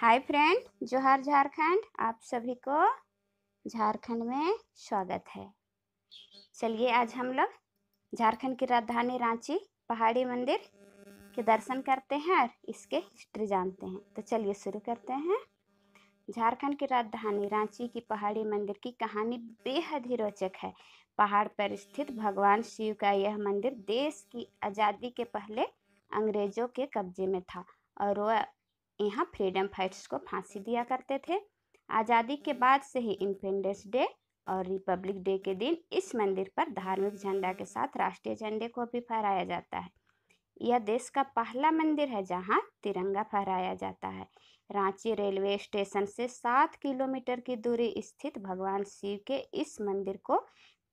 hi friend जोहार झारखंड आप सभी को झारखंड में स्वागत है चलिए आज हम लोग झारखंड की राजधानी रांची पहाड़ी मंदिर के दर्शन करते हैं और इसके हिस्ट्री जानते हैं तो चलिए शुरू करते हैं झारखंड की राजधानी रांची की पहाड़ी मंदिर की कहानी बेहद ही रोचक है पहाड़ पर स्थित भगवान शिव का यह मंदिर देश की आज़ादी के पहले अंग्रेज़ों के कब्जे में था और वह यहाँ फ्रीडम फाइट्स को फांसी दिया करते थे आज़ादी के बाद से ही इंडिपेंडेंस डे और रिपब्लिक डे के दिन इस मंदिर पर धार्मिक झंडा के साथ राष्ट्रीय झंडे को भी फहराया जाता है यह देश का पहला मंदिर है जहाँ तिरंगा फहराया जाता है रांची रेलवे स्टेशन से सात किलोमीटर की दूरी स्थित भगवान शिव के इस मंदिर को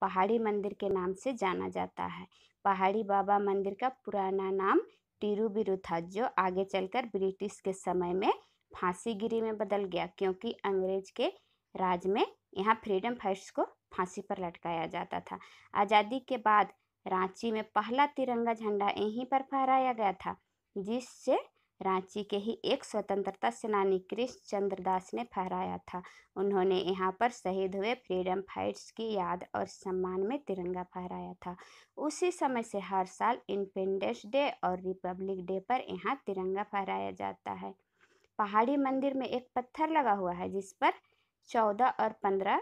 पहाड़ी मंदिर के नाम से जाना जाता है पहाड़ी बाबा मंदिर का पुराना नाम टीरू था जो आगे चलकर ब्रिटिश के समय में फांसीगिरी में बदल गया क्योंकि अंग्रेज के राज में यहाँ फ्रीडम फाइट्स को फांसी पर लटकाया जाता था आज़ादी के बाद रांची में पहला तिरंगा झंडा यहीं पर फहराया गया था जिससे रांची के ही एक स्वतंत्रता सेनानी कृष्ण चंद्र दास ने फहराया था उन्होंने यहाँ पर शहीद हुए फ्रीडम फाइट्स की याद और सम्मान में तिरंगा फहराया था उसी समय से हर साल इंडिपेंडेंस डे और रिपब्लिक डे पर यहाँ तिरंगा फहराया जाता है पहाड़ी मंदिर में एक पत्थर लगा हुआ है जिस पर चौदह और पंद्रह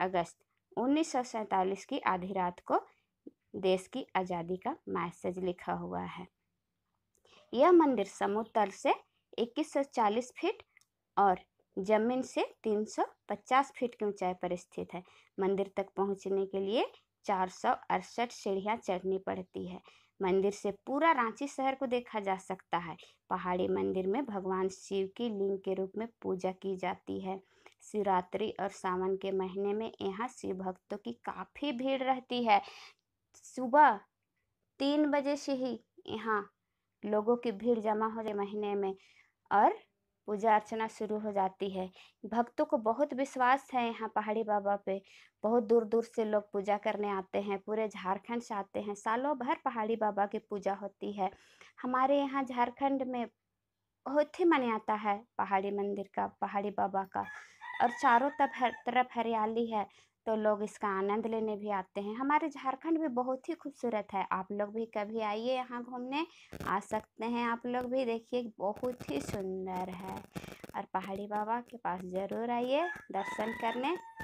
अगस्त उन्नीस की आधी रात को देश की आज़ादी का मैसेज लिखा हुआ है यह मंदिर समुद्र से 2140 फीट और जमीन से 350 फीट की ऊंचाई पर स्थित है मंदिर तक पहुंचने के लिए चार सौ अड़सठ सीढ़ियाँ चढ़नी पड़ती है मंदिर से पूरा रांची शहर को देखा जा सकता है पहाड़ी मंदिर में भगवान शिव की लिंग के रूप में पूजा की जाती है शिवरात्रि और सावन के महीने में यहाँ शिव भक्तों की काफ़ी भीड़ रहती है सुबह तीन बजे से ही यहाँ लोगों की भीड़ जमा हो जाए महीने में और पूजा अर्चना शुरू हो जाती है भक्तों को बहुत विश्वास है यहाँ पहाड़ी बाबा पे बहुत दूर दूर से लोग पूजा करने आते हैं पूरे झारखंड से आते हैं सालों भर पहाड़ी बाबा की पूजा होती है हमारे यहाँ झारखंड में बहुत ही मान्यता है पहाड़ी मंदिर का पहाड़ी बाबा का और चारों तरफ तरफ हरियाली है तो लोग इसका आनंद लेने भी आते हैं हमारे झारखंड भी बहुत ही खूबसूरत है आप लोग भी कभी आइए यहाँ घूमने आ सकते हैं आप लोग भी देखिए बहुत ही सुंदर है और पहाड़ी बाबा के पास ज़रूर आइए दर्शन करने